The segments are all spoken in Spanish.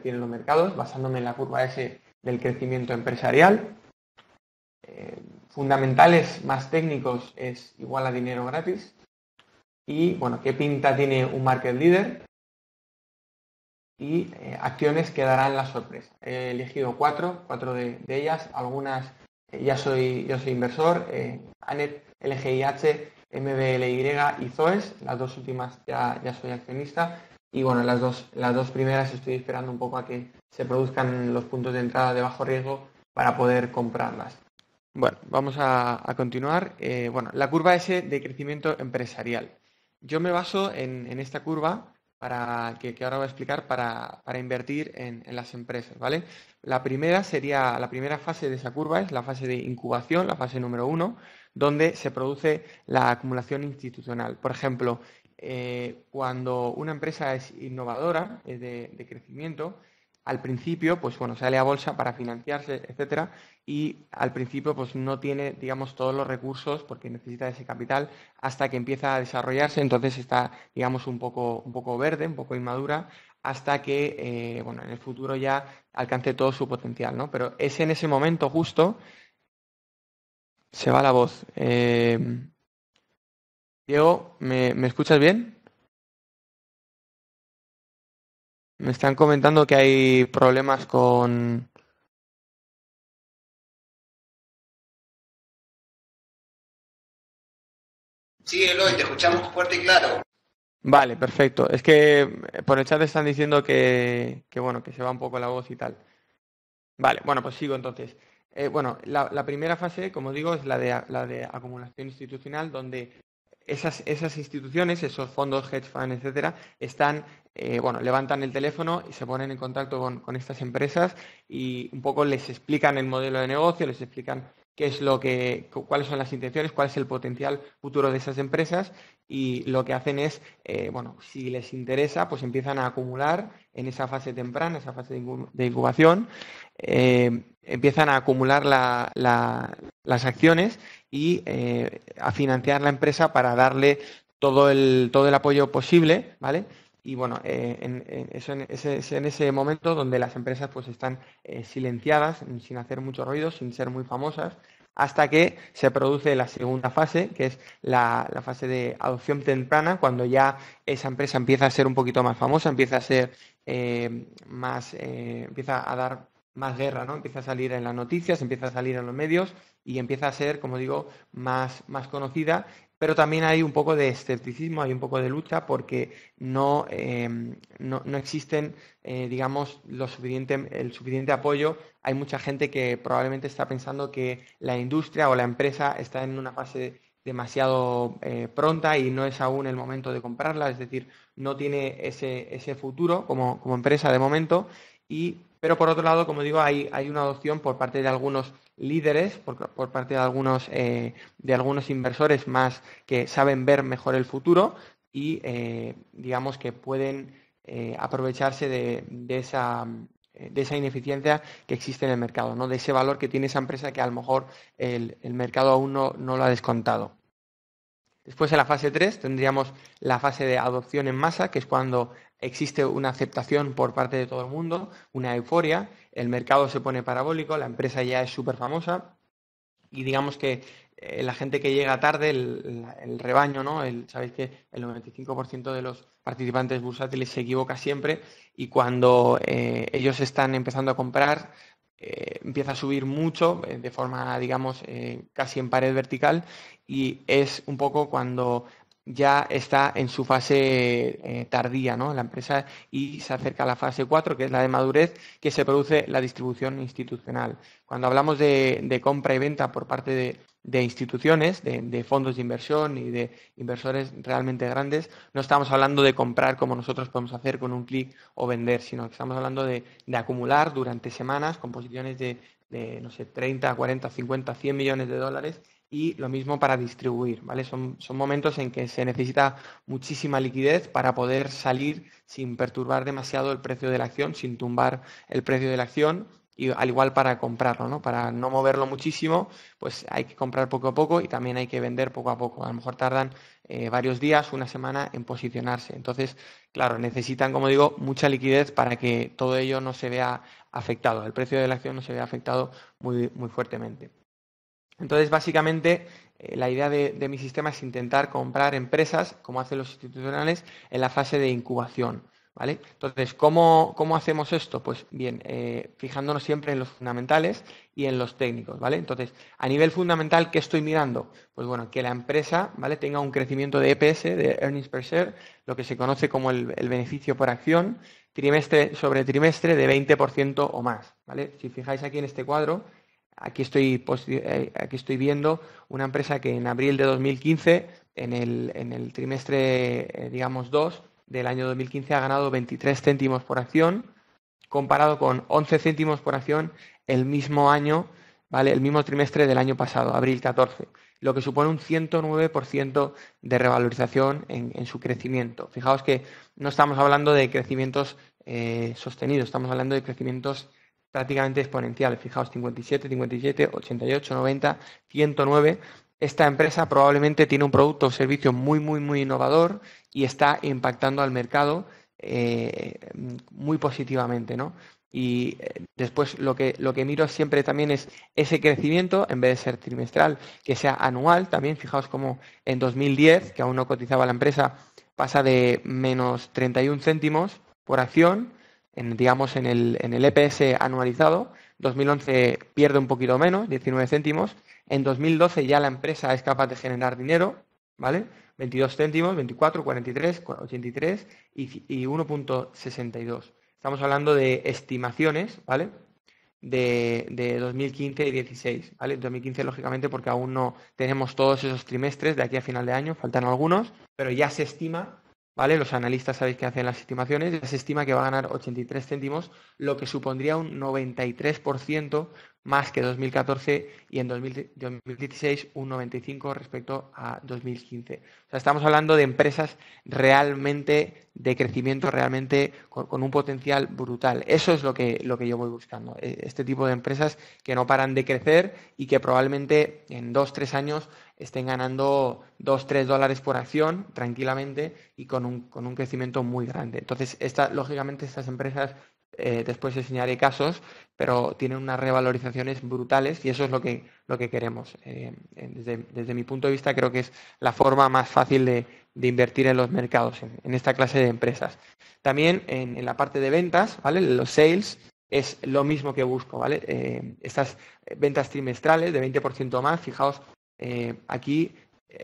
tienen los mercados, basándome en la curva S del crecimiento empresarial. Eh, fundamentales más técnicos es igual a dinero gratis. Y bueno, ¿qué pinta tiene un market leader? Y eh, acciones que darán la sorpresa. He elegido cuatro, cuatro de, ellas. Algunas eh, ya soy, yo soy inversor, ANET, LGIH, MBLY y ZOES. Las dos últimas ya, ya soy accionista y bueno, las dos, las dos primeras estoy esperando un poco a que se produzcan los puntos de entrada de bajo riesgo para poder comprarlas. Bueno, vamos a, continuar. Eh, bueno, la curva S de crecimiento empresarial. Yo me baso en, esta curva para, que, ahora voy a explicar para, invertir en, en, las empresas, ¿vale? La primera sería, la primera fase de esa curva es la fase de incubación, la fase número uno, donde se produce la acumulación institucional. Por ejemplo, eh, cuando una empresa es innovadora, es de, crecimiento, al principio, pues bueno, sale a bolsa para financiarse, etcétera, y al principio, pues no tiene, digamos, todos los recursos porque necesita ese capital hasta que empieza a desarrollarse, entonces está, digamos, un poco, un poco verde, un poco inmadura, hasta que, eh, bueno, en el futuro ya alcance todo su potencial, ¿no? Pero es en ese momento justo, se va la voz. Eh, Diego, ¿me, ¿me escuchas bien? Me están comentando que hay problemas con... Sí, Eloy, te escuchamos fuerte y claro. Vale, perfecto. Es que eh, por el chat están diciendo que, bueno, que se va un poco la voz y tal. Vale, bueno, pues sigo entonces. Eh, bueno, la, la, primera fase, como digo, es la de, la de acumulación institucional, donde esas, instituciones, esos fondos, hedge funds, etcétera, están, eh, bueno, levantan el teléfono y se ponen en contacto con, estas empresas y un poco les explican el modelo de negocio, les explican qué es lo que, cuáles son las intenciones, cuál es el potencial futuro de esas empresas y lo que hacen es, eh, bueno, si les interesa, pues empiezan a acumular en esa fase temprana, esa fase de incubación, eh, empiezan a acumular las acciones y eh, a financiar la empresa para darle todo el, todo el apoyo posible, ¿vale? y bueno, eh, en, eso en, ese, en, ese, momento donde las empresas pues están eh, silenciadas, sin hacer mucho ruido, sin ser muy famosas, hasta que se produce la segunda fase, que es la, fase de adopción temprana, cuando ya esa empresa empieza a ser un poquito más famosa, empieza a ser eh, más, eh, empieza a dar más guerra, ¿no? Empieza a salir en las noticias, empieza a salir en los medios y empieza a ser, como digo, más, conocida. Pero también hay un poco de escepticismo, hay un poco de lucha porque no, em, existen, eh, digamos, el suficiente apoyo. Hay mucha gente que probablemente está pensando que la industria o la empresa está en una fase demasiado eh, pronta y no es aún el momento de comprarla, es decir, no tiene ese, ese futuro como empresa de momento pero por otro lado, como digo, hay, una adopción por parte de algunos líderes, por, parte de algunos, eh, de algunos inversores más que saben ver mejor el futuro y eh, digamos que pueden eh, aprovecharse de, esa, ineficiencia que existe en el mercado, ¿no? de ese valor que tiene esa empresa que a lo mejor el, mercado aún no, no lo ha descontado. Después en la fase 3 tendríamos la fase de adopción en masa, que es cuando existe una aceptación por parte de todo el mundo, una euforia, el mercado se pone parabólico, la empresa ya es súper famosa y digamos que eh, la gente que llega tarde, el, rebaño, ¿no? Sabéis que el 95% de los participantes bursátiles se equivoca siempre y cuando eh, ellos están empezando a comprar, eh, empieza a subir mucho de forma, digamos, casi en pared vertical y es un poco cuando ya está en su fase eh, tardía, ¿no? La empresa y se acerca a la fase 4, que es la de madurez, que se produce la distribución institucional. Cuando hablamos de, compra y venta por parte de, instituciones, de, fondos de inversión y de inversores realmente grandes, no estamos hablando de comprar como nosotros podemos hacer con un clic o vender, sino que estamos hablando de, acumular durante semanas composiciones de, de, no sé, 30, 40, 50, 100 millones de dólares y lo mismo para distribuir, ¿vale? Son, momentos en que se necesita muchísima liquidez para poder salir sin perturbar demasiado el precio de la acción, sin tumbar el precio de la acción y al igual para comprarlo, ¿no? Para no moverlo muchísimo, pues hay que comprar poco a poco y también hay que vender poco a poco. A lo mejor tardan eh, varios días, una semana en posicionarse. Entonces, claro, necesitan, como digo, mucha liquidez para que todo ello no se vea afectado, el precio de la acción no se vea afectado muy fuertemente. Entonces, básicamente, eh, la idea de, mi sistema es intentar comprar empresas, como hacen los institucionales, en la fase de incubación. ¿Vale? Entonces, ¿cómo, hacemos esto? Pues bien, eh, fijándonos siempre en los fundamentales y en los técnicos, ¿vale? Entonces, a nivel fundamental, ¿qué estoy mirando? Pues bueno, que la empresa, ¿vale? Tenga un crecimiento de EPS, de earnings per share, lo que se conoce como el, el beneficio por acción, trimestre sobre trimestre de 20% o más, ¿vale? Si fijáis aquí en este cuadro, eh, aquí estoy, viendo una empresa que en abril de 2015, en el, en el trimestre, eh, digamos, 2 del año 2015, ha ganado 23 céntimos por acción, comparado con 11 céntimos por acción el mismo año, ¿vale? El mismo trimestre del año pasado, abril 14, lo que supone un 109% de revalorización en, su crecimiento. Fijaos que no estamos hablando de crecimientos eh, sostenidos, estamos hablando de crecimientos prácticamente exponencial, Fijaos, 57, 57, 88, 90, 109. Esta empresa probablemente tiene un producto o servicio muy, muy, muy innovador y está impactando al mercado eh, muy positivamente, ¿no? Y eh, después lo que, lo que miro siempre también es ese crecimiento, en vez de ser trimestral, que sea anual también. Fijaos como en 2010, que aún no cotizaba la empresa, pasa de menos 31 céntimos por acción en, digamos, en el, en el EPS anualizado, 2011 pierde un poquito menos, 19 céntimos, en 2012 ya la empresa es capaz de generar dinero, ¿vale? 22 céntimos, 24, 43, 83 y, 1.62. Estamos hablando de estimaciones, ¿vale? De, de, 2015 y 16, ¿vale? 2015, lógicamente, porque aún no tenemos todos esos trimestres de aquí a final de año, faltan algunos, pero ya se estima ¿Vale? Los analistas sabéis que hacen las estimaciones, ya se estima que va a ganar 83 céntimos, lo que supondría un 93% más que 2014 y en 2016 un 95 respecto a 2015. O sea, estamos hablando de empresas realmente de crecimiento, realmente con, un potencial brutal. Eso es lo que, lo que yo voy buscando. E, este tipo de empresas que no paran de crecer y que probablemente en dos, tres años estén ganando dos tres dólares por acción tranquilamente y con un, con un crecimiento muy grande. Entonces, esta, lógicamente, estas empresas eh, después enseñaré casos, pero tienen unas revalorizaciones brutales y eso es lo que, lo que queremos. Eh, desde, mi punto de vista creo que es la forma más fácil de, invertir en los mercados, en, esta clase de empresas. También en, la parte de ventas, los sales, es lo mismo que busco. ¿vale? Eh, estas ventas trimestrales de 20% más, fijaos, aquí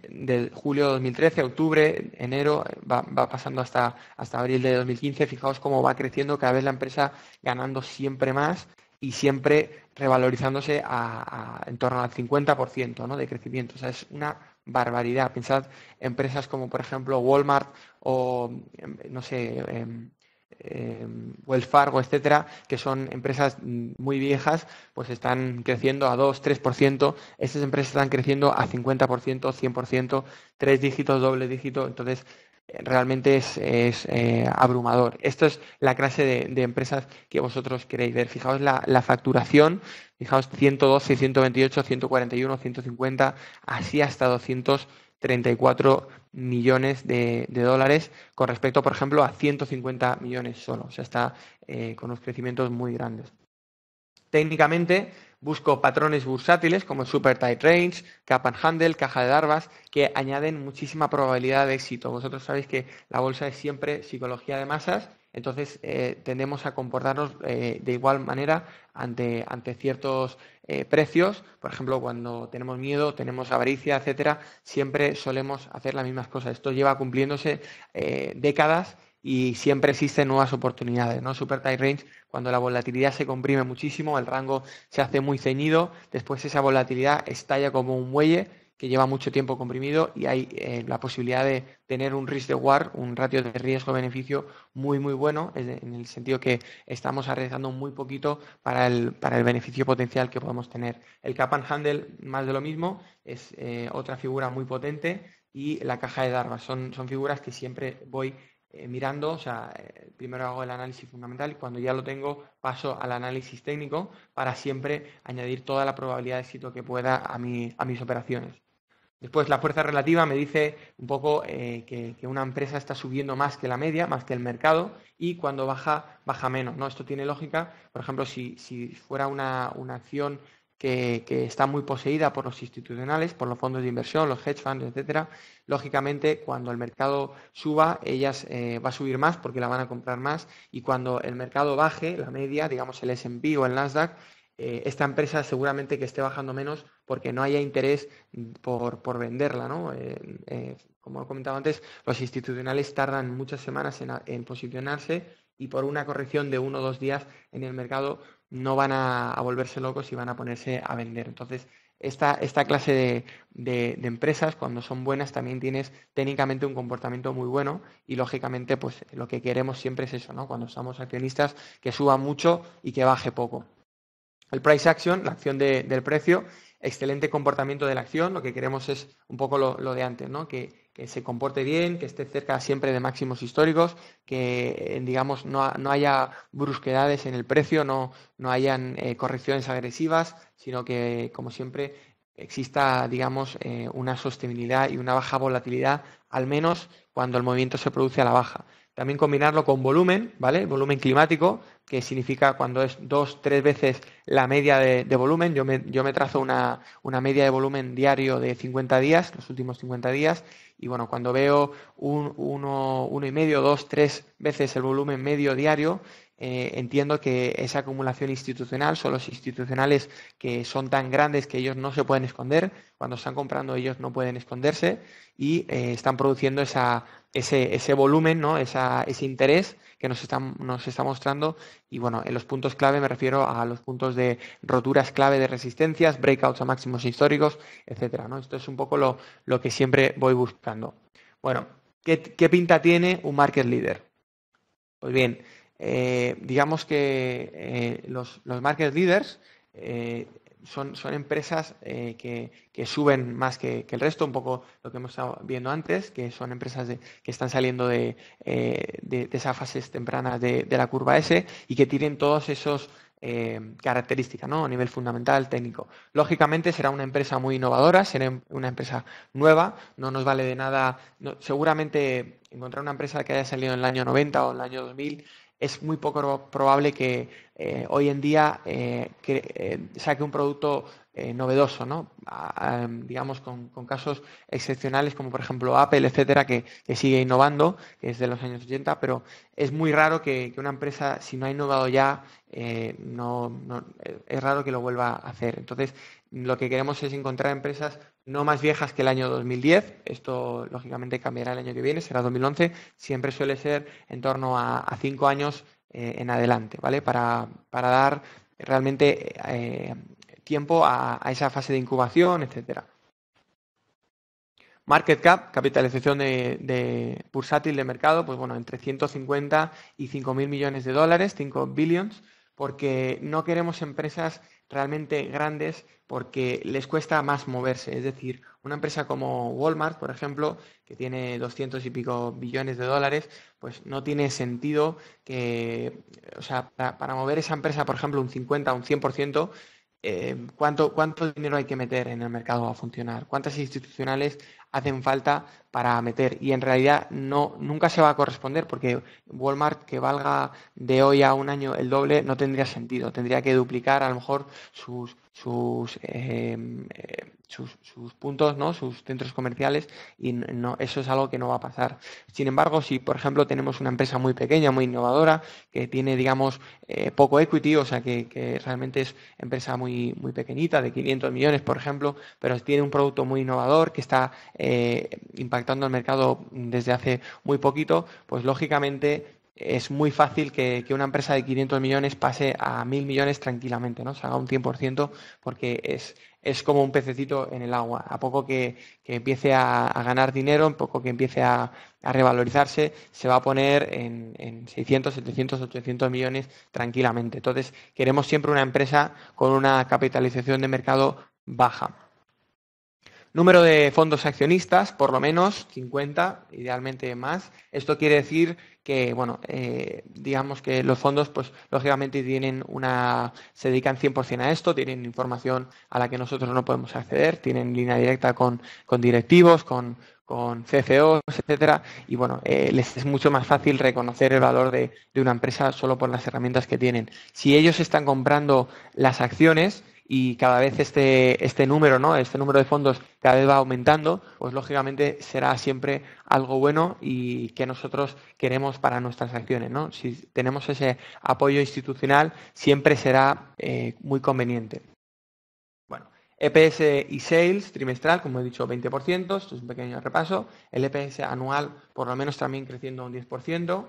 de julio de 2013, octubre, enero, va, pasando hasta, hasta abril de 2015. Fijaos cómo va creciendo cada vez la empresa ganando siempre más y siempre revalorizándose a, en torno al 50% de crecimiento. O sea, es una barbaridad. Pensad empresas como, por ejemplo, Walmart o, em, no sé, em, eh, Wells Fargo, etcétera, que son empresas muy viejas, pues están creciendo a 2, 3%. Estas empresas están creciendo a 50%, 100%, tres dígitos, doble dígito. Entonces, eh, realmente es, eh, abrumador. Esto es la clase de, empresas que vosotros queréis ver. Fijaos la, la, facturación, fijaos 112, 128, 141, 150, así hasta 200 34 millones de, dólares con respecto, por ejemplo, a 150 millones solo. O sea, está eh, con unos crecimientos muy grandes. Técnicamente, busco patrones bursátiles como Super Tight Range, Cap and Handle, Caja de Darvas, que añaden muchísima probabilidad de éxito. Vosotros sabéis que la bolsa es siempre psicología de masas entonces eh, tendemos a comportarnos eh, de igual manera ante, ante ciertos eh, precios. Por ejemplo, cuando tenemos miedo, tenemos avaricia, etcétera, siempre solemos hacer las mismas cosas. Esto lleva cumpliéndose décadas y siempre existen nuevas oportunidades. ¿no? Super tight range, cuando la volatilidad se comprime muchísimo, el rango se hace muy ceñido, después esa volatilidad estalla como un muelle que lleva mucho tiempo comprimido y hay eh, la posibilidad de tener un risk de war, un ratio de riesgo-beneficio muy, muy bueno, en el sentido que estamos arriesgando muy poquito para el, para el beneficio potencial que podemos tener. El cap and handle, más de lo mismo, es eh, otra figura muy potente y la caja de Darva. Son, figuras que siempre voy eh, mirando, o sea, primero hago el análisis fundamental y cuando ya lo tengo paso al análisis técnico para siempre añadir toda la probabilidad de éxito que pueda a mis operaciones. Después, la fuerza relativa me dice un poco eh, que, una empresa está subiendo más que la media, más que el mercado, y cuando baja, baja menos. Esto tiene lógica. Por ejemplo, si, fuera una, acción que, está muy poseída por los institucionales, por los fondos de inversión, los hedge funds, etc. lógicamente cuando el mercado suba, ellas eh, va a subir más porque la van a comprar más y cuando el mercado baje, la media, digamos el S&P o el Nasdaq, eh, esta empresa seguramente que esté bajando menos porque no haya interés por, venderla, eh, eh, como he comentado antes, los institucionales tardan muchas semanas en, posicionarse y por una corrección de uno o dos días en el mercado no van a, volverse locos y van a ponerse a vender. Entonces, esta, clase de, empresas, cuando son buenas, también tienes técnicamente un comportamiento muy bueno y, lógicamente, pues, lo que queremos siempre es eso, ¿no? Cuando somos accionistas, que suba mucho y que baje poco. El price action, la acción del precio, excelente comportamiento de la acción, lo que queremos es un poco lo, de antes, ¿no? Que, se comporte bien, que esté cerca siempre de máximos históricos, que eh, digamos no, haya brusquedades en el precio, no, hayan eh, correcciones agresivas, sino que, como siempre, exista, digamos, eh, una sostenibilidad y una baja volatilidad, al menos cuando el movimiento se produce a la baja. También combinarlo con volumen, ¿vale? Volumen climático, que significa cuando es dos, tres veces la media de, volumen. Yo me, trazo una, media de volumen diario de 50 días, los últimos 50 días. Y bueno, cuando veo uno, uno y medio, dos, tres veces el volumen medio diario, eh, entiendo que esa acumulación institucional son los institucionales que son tan grandes que ellos no se pueden esconder, cuando están comprando ellos no pueden esconderse y eh, están produciendo esa ese, ese volumen, ¿no? Esa, ese interés que nos está, nos está mostrando. Y bueno, en los puntos clave me refiero a los puntos de roturas clave de resistencias, breakouts a máximos históricos, etcétera. ¿no? Esto es un poco lo, que siempre voy buscando. Bueno, ¿qué, ¿qué, pinta tiene un market leader? Pues bien, eh, digamos que eh, los, los market leaders eh, son, empresas eh, que, suben más que, el resto, un poco lo que hemos estado viendo antes, que son empresas que están saliendo de, eh, esas fases tempranas de, la curva S y que tienen todas esas eh, características ¿no? a nivel fundamental técnico. Lógicamente será una empresa muy innovadora, será una empresa nueva, no nos vale de nada, seguramente encontrar una empresa que haya salido en el año 90 o en el año 2000 es muy poco probable que eh, hoy en día eh, eh, saque un producto novedoso, ¿no? digamos, con, casos excepcionales como por ejemplo Apple, etcétera, que, sigue innovando, que es de los años 80, pero es muy raro que, una empresa, si no ha innovado ya, es raro que lo vuelva a hacer lo que queremos es encontrar empresas no más viejas que el año 2010, esto lógicamente cambiará el año que viene, será 2011, siempre suele ser en torno a, cinco años eh, en adelante, ¿vale? Para, dar realmente eh, tiempo a, esa fase de incubación, etcétera. Market cap, capitalización de, de, bursátil de mercado, pues bueno, entre 150 y 5.000 millones de dólares, 5 billions, porque no queremos empresas realmente grandes porque les cuesta más moverse. Es decir, una empresa como Walmart, por ejemplo, que tiene 200 y pico billones de dólares, pues no tiene sentido que, o sea, para, mover esa empresa, por ejemplo, un 50 o un 100%, eh, ¿cuánto, ¿cuánto dinero hay que meter en el mercado a funcionar? ¿Cuántas institucionales hacen falta para meter. Y en realidad no, nunca se va a corresponder porque Walmart que valga de hoy a un año el doble no tendría sentido. Tendría que duplicar a lo mejor sus, sus, em, eh, sus, puntos, ¿no? sus centros comerciales y no, eso es algo que no va a pasar. Sin embargo, si por ejemplo tenemos una empresa muy pequeña, muy innovadora, que tiene digamos eh, poco equity, o sea que, que, realmente es empresa muy, muy pequeñita, de 500 millones por ejemplo, pero tiene un producto muy innovador que está eh, impactando el mercado desde hace muy poquito, pues lógicamente es muy fácil que, una empresa de 500 millones pase a 1.000 millones tranquilamente, ¿no? Se haga un 100% porque es, como un pececito en el agua. A poco que, empiece a, ganar dinero, a poco que empiece a, revalorizarse, se va a poner en, en, 600, 700, 800 millones tranquilamente. Entonces, queremos siempre una empresa con una capitalización de mercado baja. Número de fondos accionistas, por lo menos 50, idealmente más. Esto quiere decir que, bueno, eh, digamos que los fondos, pues lógicamente tienen una, se dedican 100% a esto, tienen información a la que nosotros no podemos acceder, tienen línea directa con, con directivos, con, con etc. etcétera, y bueno, eh, les es mucho más fácil reconocer el valor de, una empresa solo por las herramientas que tienen. Si ellos están comprando las acciones, y cada vez este, este número, ¿no? Este número de fondos cada vez va aumentando, pues lógicamente será siempre algo bueno y que nosotros queremos para nuestras acciones, ¿no? Si tenemos ese apoyo institucional, siempre será eh, muy conveniente. EPS e y sales trimestral, como he dicho, 20%, esto es un pequeño repaso. El EPS anual, por lo menos también creciendo un 10%.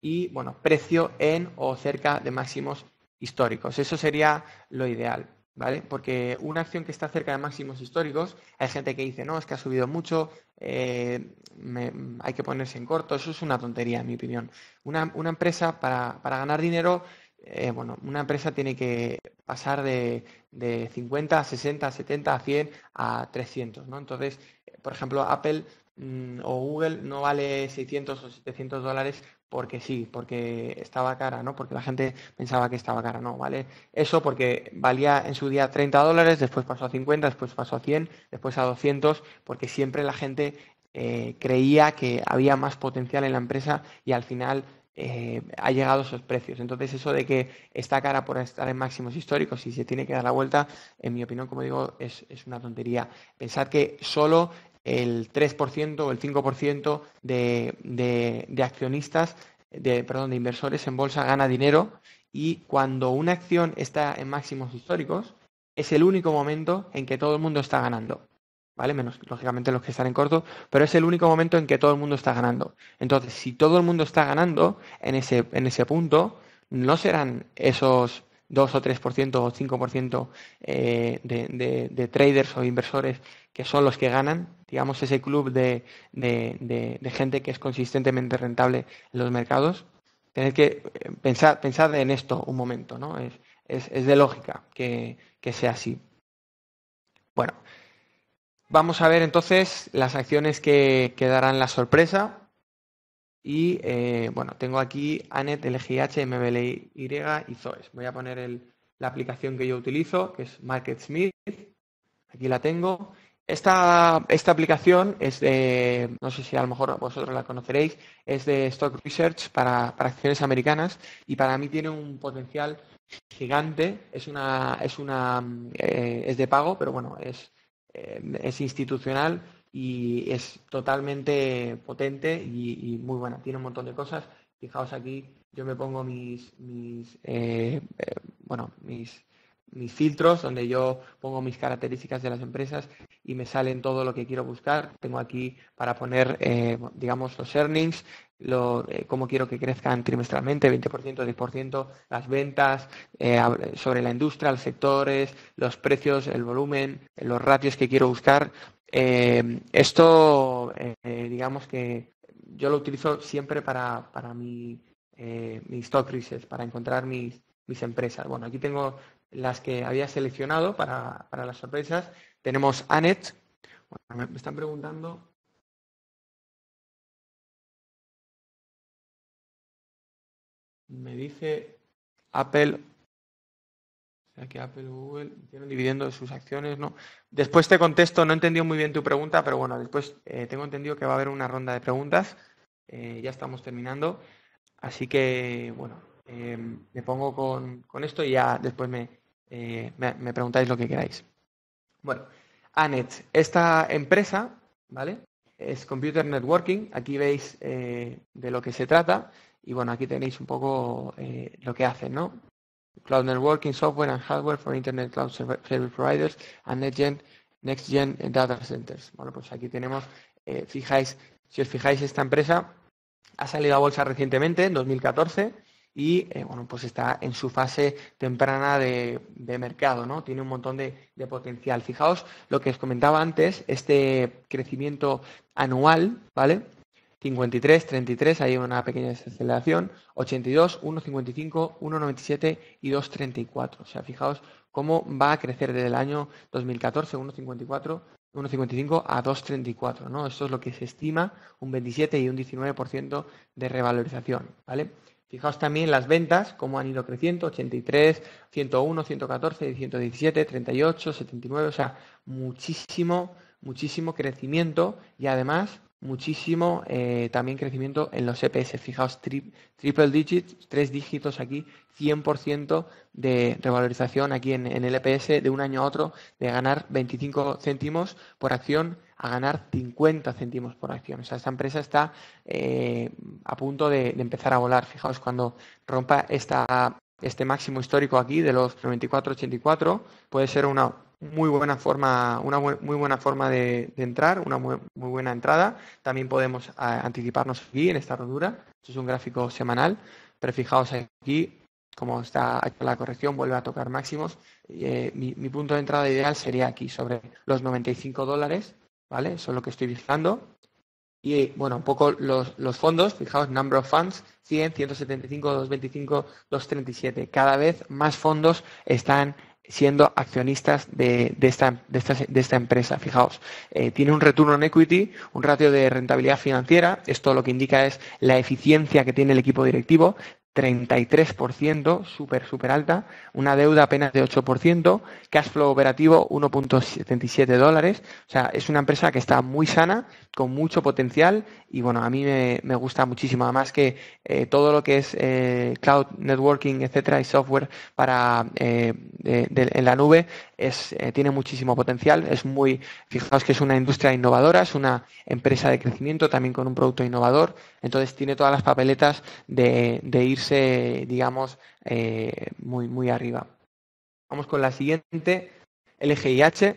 Y bueno, precio en o cerca de máximos históricos. Eso sería lo ideal. Porque una acción que está cerca de máximos históricos, hay gente que dice, no, es que ha subido mucho, eh, hay que ponerse en corto, eso es una tontería, en mi opinión. Una, empresa, para, ganar dinero, eh, bueno, una empresa tiene que pasar de, de 50 a 60, 70, a 100, a 300, ¿no? Entonces, por ejemplo, Apple mm, o Google no vale 600 o 700 dólares porque sí, porque estaba cara, ¿no? Porque la gente pensaba que estaba cara, no, ¿vale? Eso porque valía en su día 30 dólares, después pasó a 50, después pasó a 100, después a 200, porque siempre la gente eh, creía que había más potencial en la empresa y al final eh, ha llegado a esos precios. Entonces eso de que está cara por estar en máximos históricos y se tiene que dar la vuelta, en mi opinión, como digo, es, es una tontería. Pensar que solo el 3% o el 5% de, de, de, accionistas, de, perdón, de inversores en bolsa gana dinero y cuando una acción está en máximos históricos, es el único momento en que todo el mundo está ganando. ¿Vale? Menos, lógicamente, los que están en corto, pero es el único momento en que todo el mundo está ganando. Entonces, si todo el mundo está ganando en ese, en ese punto, no serán esos 2 o 3% o 5% eh, de, traders o inversores que son los que ganan, digamos, ese club de, gente que es consistentemente rentable en los mercados. Tener que eh, pensar, en esto un momento, ¿no? Es, es, de lógica que, que sea así. Bueno, Vamos a ver entonces las acciones que, quedarán darán la sorpresa. Y eh, bueno, tengo aquí ANET, LGH, MBLY y Zoes. Voy a poner el, la aplicación que yo utilizo, que es MarketSmith. Aquí la tengo. Esta, aplicación es de, no sé si a lo mejor vosotros la conoceréis, es de Stock Research para, acciones americanas y para mí tiene un potencial gigante. Es eh, de pago, pero bueno, eh, es, institucional y es totalmente potente y, muy buena. Tiene un montón de cosas. Fijaos aquí, yo me pongo mis, eh, bueno, mis mis filtros, donde yo pongo mis características de las empresas y me salen todo lo que quiero buscar. Tengo aquí para poner, eh, digamos, los earnings, lo, eh, cómo quiero que crezcan trimestralmente, 20%, 10%, las ventas, eh, sobre la industria, los sectores, los precios, el volumen, los ratios que quiero buscar. esto, digamos que yo lo utilizo siempre para, para mi, mi stock para encontrar mis, mis empresas. Bueno, aquí tengo las que había seleccionado para, las sorpresas. Tenemos Anet. me están preguntando. Me dice Apple que Apple Google tienen dividiendo sus acciones, ¿no? Después te contesto, no he entendido muy bien tu pregunta, pero bueno, después eh, tengo entendido que va a haber una ronda de preguntas. Eh, ya estamos terminando. Así que, bueno, eh, me pongo con, con, esto y ya después me, eh, me, preguntáis lo que queráis. Bueno, Anet, esta empresa, ¿vale? Es Computer Networking, aquí veis eh, de lo que se trata y bueno, aquí tenéis un poco eh, lo que hacen, ¿no? Cloud Networking Software and Hardware for Internet Cloud Service Providers and Next Gen Data Centers. Bueno, pues aquí tenemos, fijáis, si os fijáis, esta empresa ha salido a bolsa recientemente, en 2014 y eh, bueno, pues está en su fase temprana de, mercado, Tiene un montón de, potencial. Fijaos lo que os comentaba antes, este crecimiento anual, 53, 33, hay una pequeña desaceleración, 82, 1,55, 1,97 y 2,34. O sea, fijaos cómo va a crecer desde el año 2014, 1,54 1,55 a 2,34, ¿no? Esto es lo que se estima, un 27 y un 19% de revalorización, Fijaos también las ventas, cómo han ido creciendo, 83, 101, 114, 117, 38, 79, o sea, muchísimo, muchísimo crecimiento y además muchísimo eh, también crecimiento en los EPS. Fijaos, triple digits, tres dígitos aquí, 100% de revalorización aquí en, en el EPS de un año a otro, de ganar 25 céntimos por acción a ganar 50 céntimos por acción. O sea, esta empresa está eh, a punto de, empezar a volar. Fijaos, cuando rompa este máximo histórico aquí de los 94,84, puede ser una muy buena forma, una muy buena forma de, entrar, una muy, buena entrada. También podemos eh, anticiparnos aquí en esta rodura. Esto es un gráfico semanal, pero fijaos aquí como está la corrección, vuelve a tocar máximos. Eh, mi, punto de entrada ideal sería aquí, sobre los 95 dólares. ¿vale? Eso es lo que estoy vigilando. Y bueno, un poco los, los fondos, fijaos, number of funds, 100, 175, 225, 237. Cada vez más fondos están siendo accionistas de, esta, empresa. Fijaos, eh, tiene un retorno en equity, un ratio de rentabilidad financiera. Esto lo que indica es la eficiencia que tiene el equipo directivo. 33%, súper, súper alta, una deuda apenas de 8%, cash flow operativo 1.77 dólares, o sea, es una empresa que está muy sana, con mucho potencial y bueno, a mí me, gusta muchísimo, además que eh, todo lo que es eh, cloud networking, etcétera, y software para eh, en la nube es, tiene muchísimo potencial, es muy, fijaos que es una industria innovadora, es una empresa de crecimiento también con un producto innovador, entonces tiene todas las papeletas de, de ir digamos, eh, muy, muy arriba. Vamos con la siguiente, LGIH.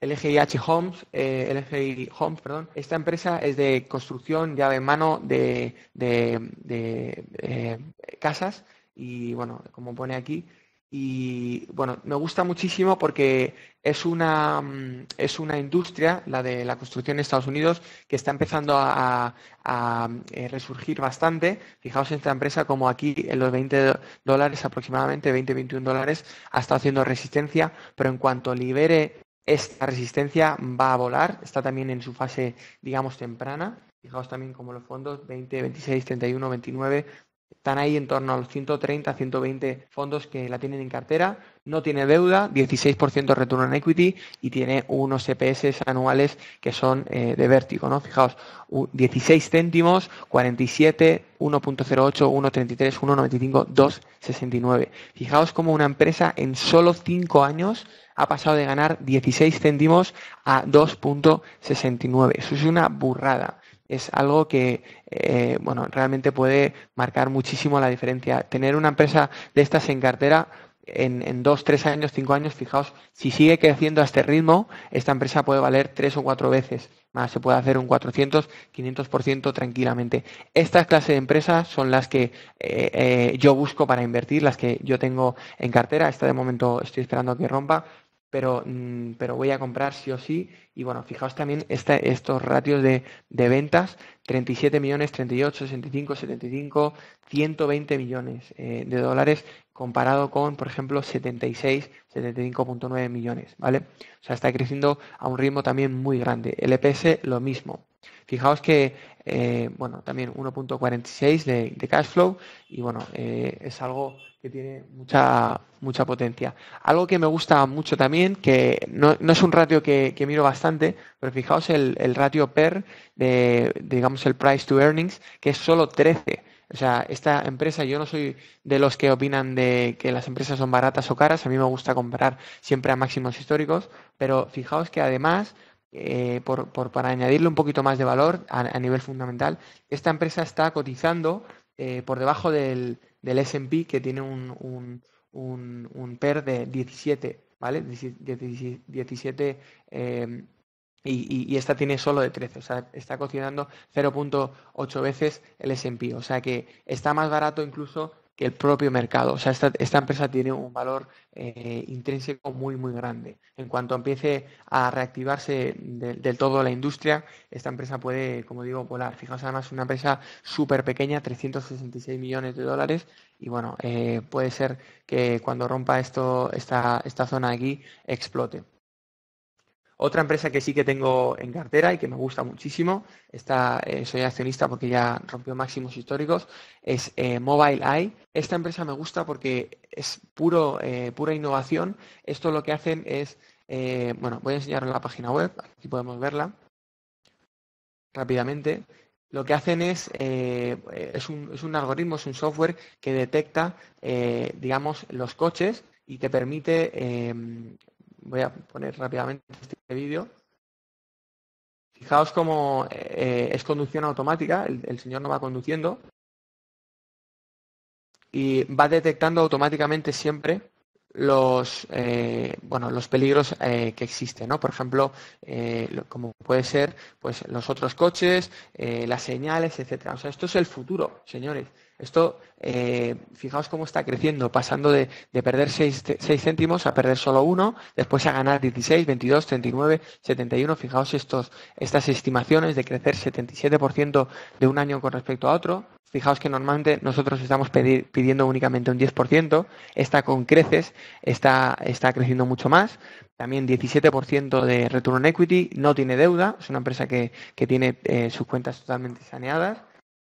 LGIH Homes, eh, LGI Homes, perdón. Esta empresa es de construcción llave de mano de, de, de eh, casas y, bueno, como pone aquí, y bueno, me gusta muchísimo porque es una, mm, es una industria, la de la construcción en Estados Unidos, que está empezando a, a eh, resurgir bastante. Fijaos en esta empresa como aquí en los 20 dólares aproximadamente, 20-21 dólares, ha estado haciendo resistencia, pero en cuanto libere esta resistencia va a volar, está también en su fase, digamos, temprana. Fijaos también como los fondos 20, 26, 31, 29, están ahí en torno a los 130, 120 fondos que la tienen en cartera. No tiene deuda, 16% retorno en equity y tiene unos EPS anuales que son eh, de vértigo, Fijaos, 16 céntimos, 47, 1.08, 1.33, 1.95, 2.69. Fijaos cómo una empresa en solo 5 años ha pasado de ganar 16 céntimos a 2.69. Eso es una burrada es algo que eh, bueno, realmente puede marcar muchísimo la diferencia. Tener una empresa de estas en cartera en, dos, tres años, cinco años, fijaos, si sigue creciendo a este ritmo, esta empresa puede valer tres o cuatro veces más. Se puede hacer un 400, 500% tranquilamente. Estas clases de empresas son las que eh, eh, yo busco para invertir, las que yo tengo en cartera. Esta de momento estoy esperando que rompa, pero, mm, pero voy a comprar sí o sí. Y bueno, fijaos también estos ratios de, de, ventas, 37 millones, 38, 65, 75, 120 millones eh, de dólares comparado con, por ejemplo, 76, 75.9 millones, ¿vale? O sea, está creciendo a un ritmo también muy grande. El LPS, e lo mismo. Fijaos que, eh, bueno, también 1.46 de, cash flow y bueno, eh, es algo que tiene mucha, mucha potencia. Algo que me gusta mucho también, que no, no es un ratio que, miro bastante, pero fijaos el, ratio PER de, digamos, el price to earnings, que es solo 13. O sea, esta empresa, yo no soy de los que opinan de que las empresas son baratas o caras, a mí me gusta comprar siempre a máximos históricos, pero fijaos que además eh, por, para añadirle un poquito más de valor a, nivel fundamental, esta empresa está cotizando eh, por debajo del, del SP que tiene un, un, un, PER de 17, ¿vale? Em, y, y, esta tiene solo de 13, o sea, está cocinando 0.8 veces el S&P, o sea que está más barato incluso que el propio mercado. O sea, esta, empresa tiene un valor eh, intrínseco muy, muy grande. En cuanto empiece a reactivarse de, del todo la industria, esta empresa puede, como digo, volar. Fijaos, además, es una empresa súper pequeña, 366 millones de dólares, y bueno, eh, puede ser que cuando rompa esta zona aquí explote. Otra empresa que sí que tengo en cartera y que me gusta muchísimo, está, eh, soy accionista porque ya rompió máximos históricos, es eh, Mobileye. Esta empresa me gusta porque es puro, eh, pura innovación. Esto lo que hacen es, bueno, voy a enseñaros la página web, aquí podemos verla rápidamente. Lo que hacen es, es un, es, un, algoritmo, es un software que detecta, digamos, los coches y te permite em, voy a poner rápidamente este vídeo. Fijaos cómo eh, es conducción automática, el, señor no va conduciendo y va detectando automáticamente siempre los eh, bueno los peligros eh, que existen por ejemplo como puede ser pues los otros coches las señales etcétera o sea esto es el futuro señores esto, eh, fijaos cómo está creciendo, pasando de, perder 6, céntimos a perder solo uno, después a ganar 16, 22, 39, 71. Fijaos estas estimaciones de crecer 77% de un año con respecto a otro. Fijaos que normalmente nosotros estamos pidiendo únicamente un 10%, esta con creces está, creciendo mucho más, también 17% de return on equity, no tiene deuda, es una empresa que, tiene eh, sus cuentas totalmente saneadas.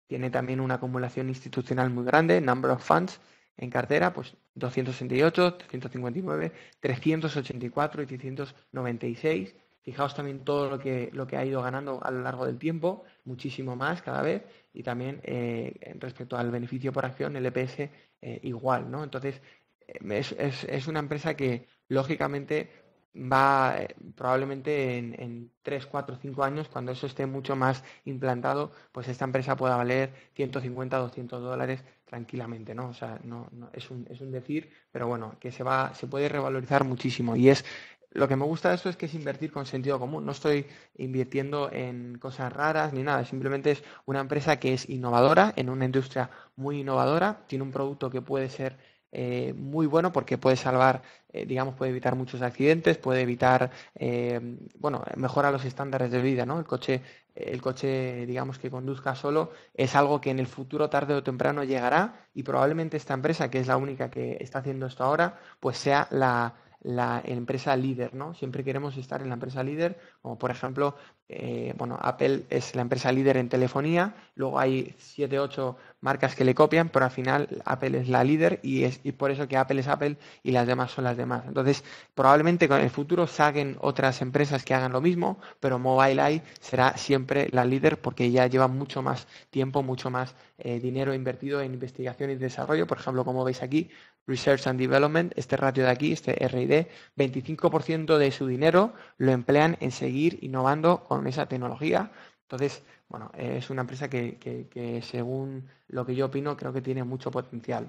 Tiene también una acumulación institucional muy grande, number of funds en cartera, pues 268, 359, 384 y 396. Fijaos también todo lo que, lo que ha ido ganando a lo largo del tiempo, muchísimo más cada vez, y también eh, respecto al beneficio por acción, el EPS eh, igual, ¿no? Entonces, eh, es, una empresa que, lógicamente, va eh, probablemente en, en, 3, 4, 5 años, cuando eso esté mucho más implantado, pues esta empresa pueda valer 150, 200 dólares tranquilamente, ¿no? O sea, no, es, un, es, un, decir, pero bueno, que se, va, se puede revalorizar muchísimo y es... Lo que me gusta de esto es que es invertir con sentido común. No estoy invirtiendo en cosas raras ni nada. Simplemente es una empresa que es innovadora, en una industria muy innovadora, tiene un producto que puede ser eh, muy bueno porque puede salvar, eh, digamos, puede evitar muchos accidentes, puede evitar, eh, bueno, mejora los estándares de vida, ¿no? El coche, el coche, digamos, que conduzca solo es algo que en el futuro, tarde o temprano, llegará y probablemente esta empresa, que es la única que está haciendo esto ahora, pues sea la, la empresa líder, ¿no? Siempre queremos estar en la empresa líder, como por ejemplo, eh, bueno, Apple es la empresa líder en telefonía, luego hay siete, ocho marcas que le copian, pero al final Apple es la líder y es y por eso que Apple es Apple y las demás son las demás. Entonces, probablemente con el futuro saquen otras empresas que hagan lo mismo, pero Mobileye será siempre la líder porque ya lleva mucho más tiempo, mucho más eh, dinero invertido en investigación y desarrollo, por ejemplo, como veis aquí, Research and Development, este ratio de aquí, este RD, 25% de su dinero lo emplean en seguir innovando con esa tecnología. Entonces, bueno, es una empresa que, que, que según lo que yo opino, creo que tiene mucho potencial.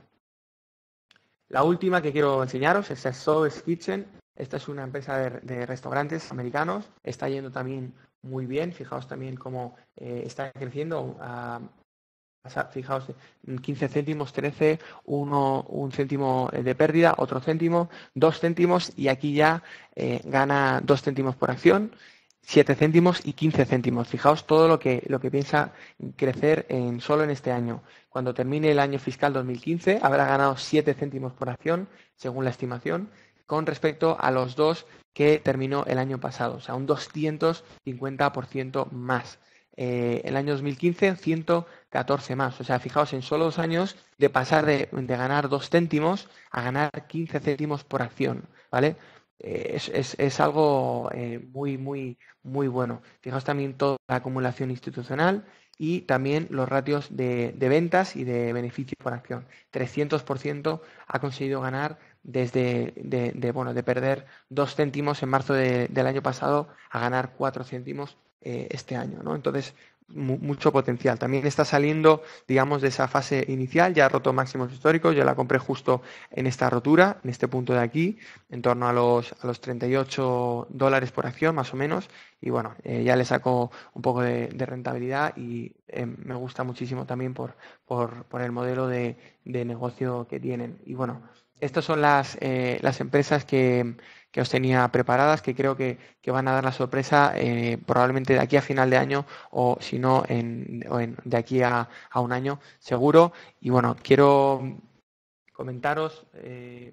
La última que quiero enseñaros es Soul's Kitchen. Esta es una empresa de, restaurantes americanos. Está yendo también muy bien. Fijaos también cómo eh, está creciendo. Ah, fijaos, 15 céntimos, 13, uno, un céntimo eh, de pérdida, otro céntimo, dos céntimos y aquí ya eh, gana dos céntimos por acción, 7 céntimos y 15 céntimos. Fijaos todo lo que, lo que piensa crecer solo en este año. Cuando termine el año fiscal 2015 habrá ganado 7 céntimos por acción, según la estimación, con respecto a los dos que terminó el año pasado, o sea, un 250% más. Eh, el año 2015 114 más. O sea, fijaos, en solo dos años de pasar de, ganar dos céntimos a ganar 15 céntimos por acción, ¿vale? Eh, es, algo eh, muy, muy, muy bueno. Fijaos también toda la acumulación institucional y también los ratios de, ventas y de beneficios por acción. 300% ha conseguido ganar desde bueno, de perder dos céntimos en marzo del año pasado a ganar cuatro céntimos eh, este año. ¿no? Entonces, mucho potencial. También está saliendo, digamos, de esa fase inicial, ya ha roto máximos históricos, yo la compré justo en esta rotura, en este punto de aquí, en torno a los, a los 38 dólares por acción, más o menos, y bueno, eh, ya le saco un poco de, rentabilidad y eh, me gusta muchísimo también por, el modelo de, de, negocio que tienen. Y bueno, estas son las, las empresas que que os tenía preparadas, que creo que, van a dar la sorpresa eh, probablemente de aquí a final de año o si no, de aquí a, un año seguro. Y bueno, quiero comentaros eh,